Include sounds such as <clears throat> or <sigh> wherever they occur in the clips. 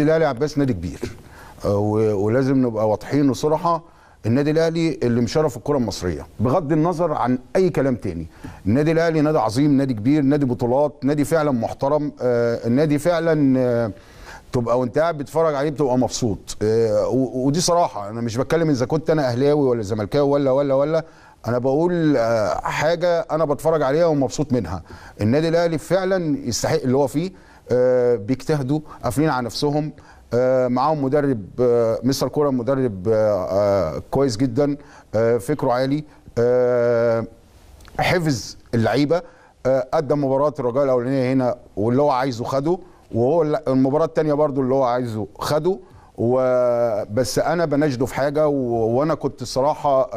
النادي الاهلي عباس نادي كبير آه، ولازم نبقى واضحين وصراحه النادي الاهلي اللي مشرف الكره المصريه بغض النظر عن اي كلام تاني النادي الاهلي نادي عظيم نادي كبير نادي بطولات نادي فعلا محترم آه، النادي فعلا آه، تبقى وانت قاعد بتتفرج عليه بتبقى مبسوط ودي صراحه انا مش بتكلم اذا كنت انا اهلاوي ولا زملكاوي ولا ولا ولا انا بقول حاجه انا بتفرج عليها ومبسوط منها النادي الاهلي فعلا يستحق اللي هو فيه آه، بيجتهدوا قافلين على نفسهم آه، معاهم مدرب آه، مستر كوره مدرب كويس جدا فكره عالي حفظ اللعيبه قدم مباراه الرجاء الاولانيه هنا واللي هو عايزه خده وهو المباراه الثانيه برضو اللي هو عايزه خده وبس انا بنجده في حاجه وانا كنت الصراحه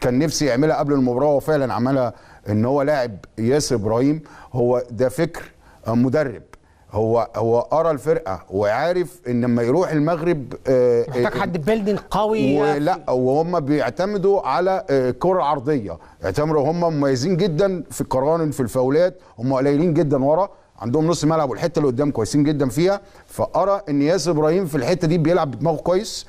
كان نفسي يعملها قبل المباراه وفعلا عملها ان هو لاعب ياسر ابراهيم هو ده فكر مدرب هو هو قرا الفرقه وعارف ان لما يروح المغرب آه، محتاج آه، حد بيلدينج قوي لا وهم بيعتمدوا على الكره آه، العرضيه يعتمدوا هم مميزين جدا في القران في الفاولات هم قليلين جدا ورا عندهم نص ملعب والحته اللي قدام كويسين جدا فيها فارى ان ياسر ابراهيم في الحته دي بيلعب بدماغه كويس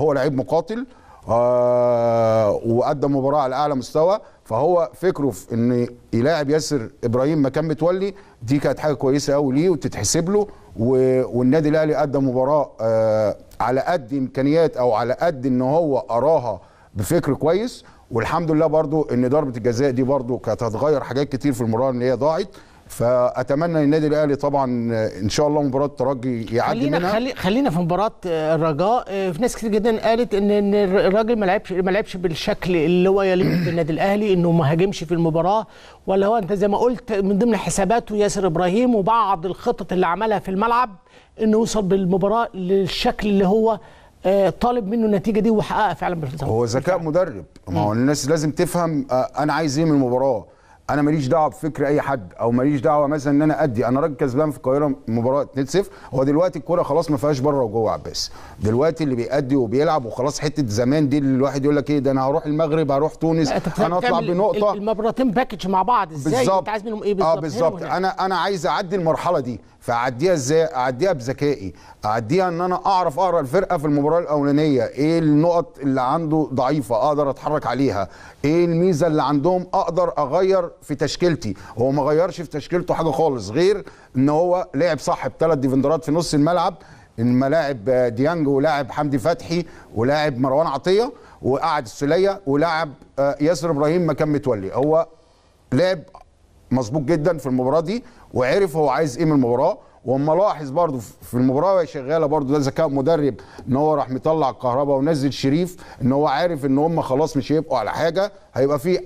هو لعيب مقاتل آه، وقدم مباراه على اعلى مستوى فهو فكره في ان يلاعب ياسر ابراهيم مكان متولي دي كانت حاجه كويسه قوي ليه وتتحسب له والنادي الاهلي قدم مباراه آه، على قد امكانيات او على قد ان هو قراها بفكر كويس والحمد لله برضو ان ضربه الجزاء دي برضو كانت هتغير حاجات كتير في المباراه ان هي ضاعت فاتمنى النادي الاهلي طبعا ان شاء الله مباراه الترجي يعدي خلينا منها خلي خلينا في مباراه الرجاء آه، في ناس كتير جدا قالت ان ان الراجل ما لعبش ما لعبش بالشكل اللي هو يليق <clears throat> بالنادي الاهلي انه ما هاجمش في المباراه ولا هو انت زي ما قلت من ضمن حساباته ياسر ابراهيم وبعض الخطط اللي عملها في الملعب انه يوصل بالمباراه للشكل اللي هو آه، طالب منه النتيجه دي وحققها فعلا بالفعل هو ذكاء مدرب ما هو الناس لازم تفهم آه، انا عايز ايه من المباراه انا ماليش دعوه بفكر اي حد او ماليش دعوه مثلا ان انا ادي انا راجل كسبان في القاهره مباراه 2-0 هو دلوقتي الكوره خلاص ما فيهاش بره وجوه عباس دلوقتي اللي بيأدي وبيلعب وخلاص حته زمان دي اللي الواحد يقول لك ايه ده انا هروح المغرب هروح تونس انا اطلع بنقطه المباراتين باكج مع بعض ازاي بالزبط. انت عايز منهم ايه بالظبط اه بالظبط انا انا عايز اعدي المرحله دي فاعديها ازاي اعديها بذكائي اعديها ان انا اعرف اقرا الفرقه في المباراه الاولانيه ايه النقط اللي عنده ضعيفه اقدر اتحرك عليها ايه الميزه اللي عندهم اقدر اغير في تشكيلتي هو ما غيرش في تشكيلته حاجه خالص غير ان هو لعب صح بثلاث ديفندرات في نص الملعب انما لاعب ديانج ولاعب حمدي فتحي ولاعب مروان عطيه وقعد السليه ولاعب آه، ياسر ابراهيم مكان متولي هو لعب مظبوط جدا في المباراه دي وعرف هو عايز ايه من المباراه وأما لاحظ برضو في المباراه وهي شغاله برضو ده ذكاء مدرب ان هو راح مطلع الكهرباء ونزل شريف ان هو عارف ان هم خلاص مش هيبقوا على حاجه هيبقى في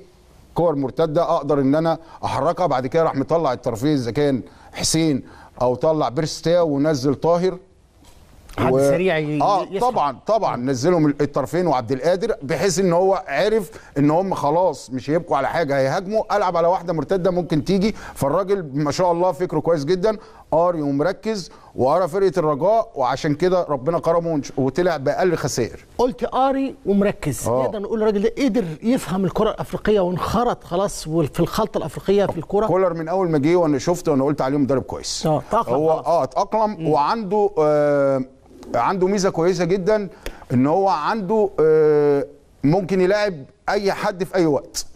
كور مرتده اقدر ان انا احركها بعد كده راح مطلع الترفيه اذا كان حسين او طلع بيرستاو ونزل طاهر حد و... سريع ي... اه يسحب. طبعا طبعا نزلهم الطرفين وعبد القادر بحيث ان هو عرف ان هم خلاص مش هيبقوا على حاجه هيهاجموا العب على واحده مرتده ممكن تيجي فالراجل ما شاء الله فكره كويس جدا قاري ومركز وقرا فرقه الرجاء وعشان كده ربنا كرمه وطلع باقل خسائر قلت قاري ومركز آه. نقدر نقول الراجل ده قدر يفهم الكره الافريقيه وانخرط خلاص في الخلطه الافريقيه في الكره كولر من اول ما جه وانا شفته وانا قلت عليه مدرب كويس آه. هو اه اتاقلم وعنده آه عنده ميزه كويسه جدا ان هو عنده آه، ممكن يلاعب اي حد في اي وقت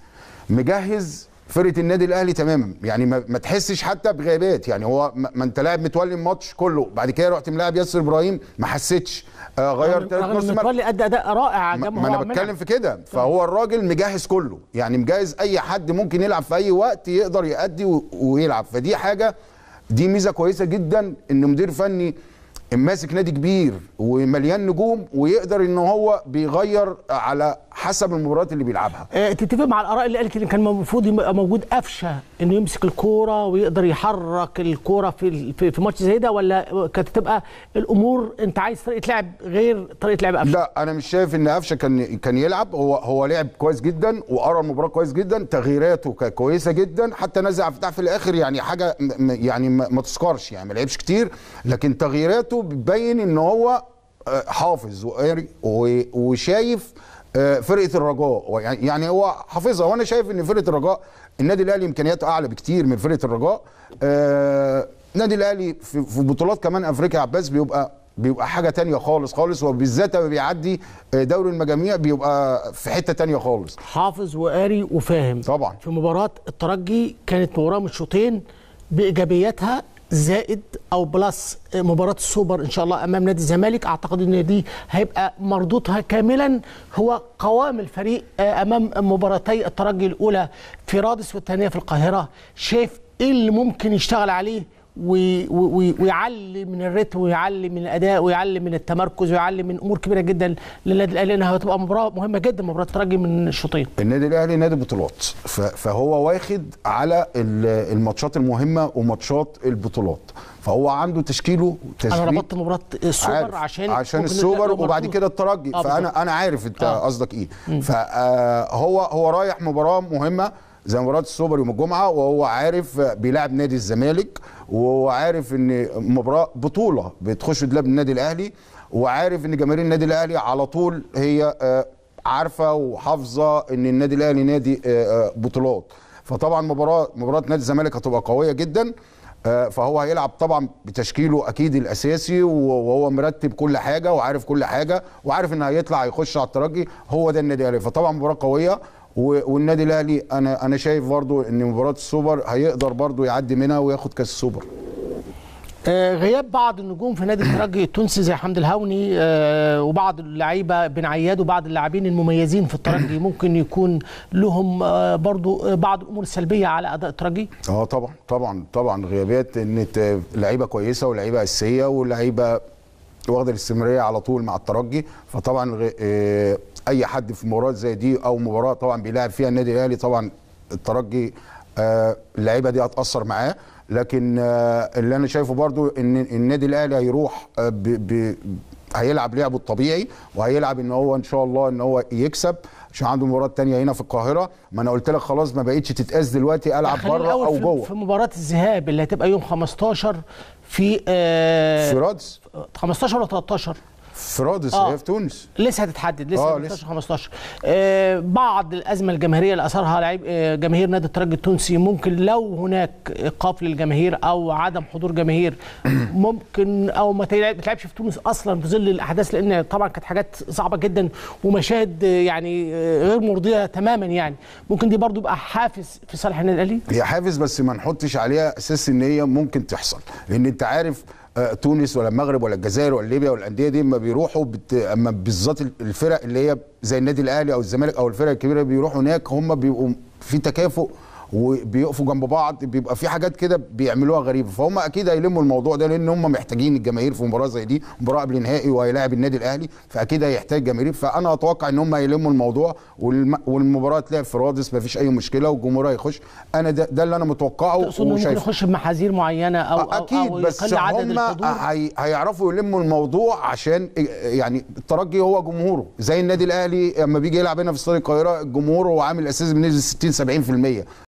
مجهز فرقه النادي الاهلي تماما يعني ما تحسش حتى بغيابات يعني هو ما انت لاعب متولي الماتش كله بعد كده رحت ملاعب ياسر ابراهيم ما حسيتش آه غير ثلاث نص ملعب متولي ادى اداء رائع ما, ما انا بتكلم في كده فهو الراجل مجهز كله يعني مجهز اي حد ممكن يلعب في اي وقت يقدر يأدي ويلعب فدي حاجه دي ميزه كويسه جدا ان مدير فني ماسك نادي كبير ومليان نجوم ويقدر ان هو بيغير على حسب المباريات اللي بيلعبها إيه، تتفق مع الاراء اللي قالت ان كان المفروض يبقى موجود قفشه انه يمسك الكوره ويقدر يحرك الكوره في في ماتش زي ده ولا كانت تبقى الامور انت عايز طريقه لعب غير طريقه لعب قفشه لا انا مش شايف ان قفشه كان كان يلعب هو هو لعب كويس جدا وقرا المباراه كويس جدا تغييراته كانت كويسه جدا حتى نزع افتتاح في الاخر يعني حاجه يعني ما تذكرش يعني ما لعبش كتير لكن تغييراته بيبين بتبين ان هو آه، حافظ وقاري وشايف آه، فرقه الرجاء يعني،, يعني هو حافظها وانا شايف ان فرقه الرجاء النادي الاهلي امكانياته اعلى بكتير من فرقه الرجاء آه، النادي الاهلي في بطولات كمان افريقيا عباس بيبقى بيبقى حاجه تانية خالص خالص وبالذات لما بيعدي دوري المجاميع بيبقى في حته تانية خالص حافظ وقاري وفاهم طبعا في مباراه الترجي كانت مباراه من شوطين بايجابياتها زائد او بلس مباراه السوبر ان شاء الله امام نادي الزمالك اعتقد ان دي هيبقى مردودها كاملا هو قوام الفريق آه، امام مباراتي الترجي الاولى في رادس والثانيه في القاهره شايف ايه اللي ممكن يشتغل عليه ويعلي من الريتم ويعلي من الاداء ويعلي من التمركز ويعلي من امور كبيره جدا للنادي الاهلي انها هتبقى مباراه مهمه جدا مباراه الترجي من الشوطين. النادي الاهلي نادي بطولات فهو واخد على الماتشات المهمه وماتشات البطولات فهو عنده تشكيله تشكيل انا ربطت مباراه السوبر عشان عشان السوبر وبعد كده الترجي آه، فانا انا عارف انت آه. قصدك ايه فهو آه، هو رايح مباراه مهمه زي مباراه السوبر يوم الجمعه وهو عارف بيلعب نادي الزمالك وهو عارف ان مباراه بطوله بتخش تلعب النادي الاهلي وعارف ان جماهير النادي الاهلي على طول هي آه، عارفه وحافظه ان النادي الاهلي نادي آه، آه، بطولات فطبعا مباراه مباراه نادي الزمالك هتبقى قويه جدا فهو هيلعب طبعا بتشكيله اكيد الاساسي وهو مرتب كل حاجه وعارف كل حاجه وعارف ان هيطلع هيخش على الترجي هو ده النادي الاهلي فطبعا مباراه قويه والنادي الاهلي انا انا شايف برضو ان مباراه السوبر هيقدر برضو يعدي منها وياخد كاس السوبر آه، غياب بعض النجوم في نادي الترجي <coughs> التونسي زي حمد الهوني آه، وبعض اللعيبه بن عياد وبعض اللاعبين المميزين في الترجي <coughs> ممكن يكون لهم آه، برضو بعض الامور السلبيه على اداء الترجي اه طبعا طبعا طبعا غيابات ان لعيبه كويسه ولعيبه اساسيه ولعيبه واخده الاستمراريه على طول مع الترجي فطبعا اي حد في مباراه زي دي او مباراه طبعا بيلعب فيها النادي الاهلي طبعا الترجي آه، اللعيبه دي هتاثر معاه لكن آه، اللي انا شايفه برضو ان النادي الاهلي هيروح آه، ب ب هيلعب لعبه الطبيعي وهيلعب ان هو ان شاء الله ان هو يكسب عشان عنده مباراه تانية هنا في القاهره ما انا قلت لك خلاص ما بقتش تتقاس دلوقتي العب بره او جوه في مباراه الذهاب اللي هتبقى يوم 15 في آه في رادس 15 ولا 13 في رادس آه. هي في تونس لسه هتتحدد لسه آه 15 15 آه بعض الازمه الجماهيريه اللي اثارها لعيب آه جماهير نادي الترجي التونسي ممكن لو هناك ايقاف للجماهير او عدم حضور جماهير <clears throat> ممكن او ما تلعبش في تونس اصلا في ظل الاحداث لان طبعا كانت حاجات صعبه جدا ومشاهد آه، يعني آه، غير مرضيه تماما يعني ممكن دي برضو يبقى حافز في صالح النادي الاهلي هي حافز بس ما نحطش عليها اساس ان هي ممكن تحصل لان انت عارف آه، تونس ولا المغرب ولا الجزائر ولا ليبيا ولا الانديه دي اما بيروحوا بت... اما بالذات الفرق اللي هي زي النادي الاهلي او الزمالك او الفرق الكبيره بيروحوا هناك هم بيبقوا في تكافؤ وبيقفوا جنب بعض بيبقى في حاجات كده بيعملوها غريبه فهم اكيد هيلموا الموضوع ده لان هم محتاجين الجماهير في مباراه زي دي مباراه قبل نهائي وهيلاعب النادي الاهلي فاكيد هيحتاج جماهير فانا اتوقع ان هم هيلموا الموضوع والمباراه تلعب في رادس مفيش اي مشكله والجمهور هيخش انا ده, ده اللي انا متوقعه وشايفه ممكن يخش بمحاذير معينه او اكيد أو بس هم هي هيعرفوا يلموا الموضوع عشان يعني الترجي هو جمهوره زي النادي الاهلي لما بيجي يلعب هنا في استاد القاهره الجمهور هو عامل اساس بنسبه 60 70%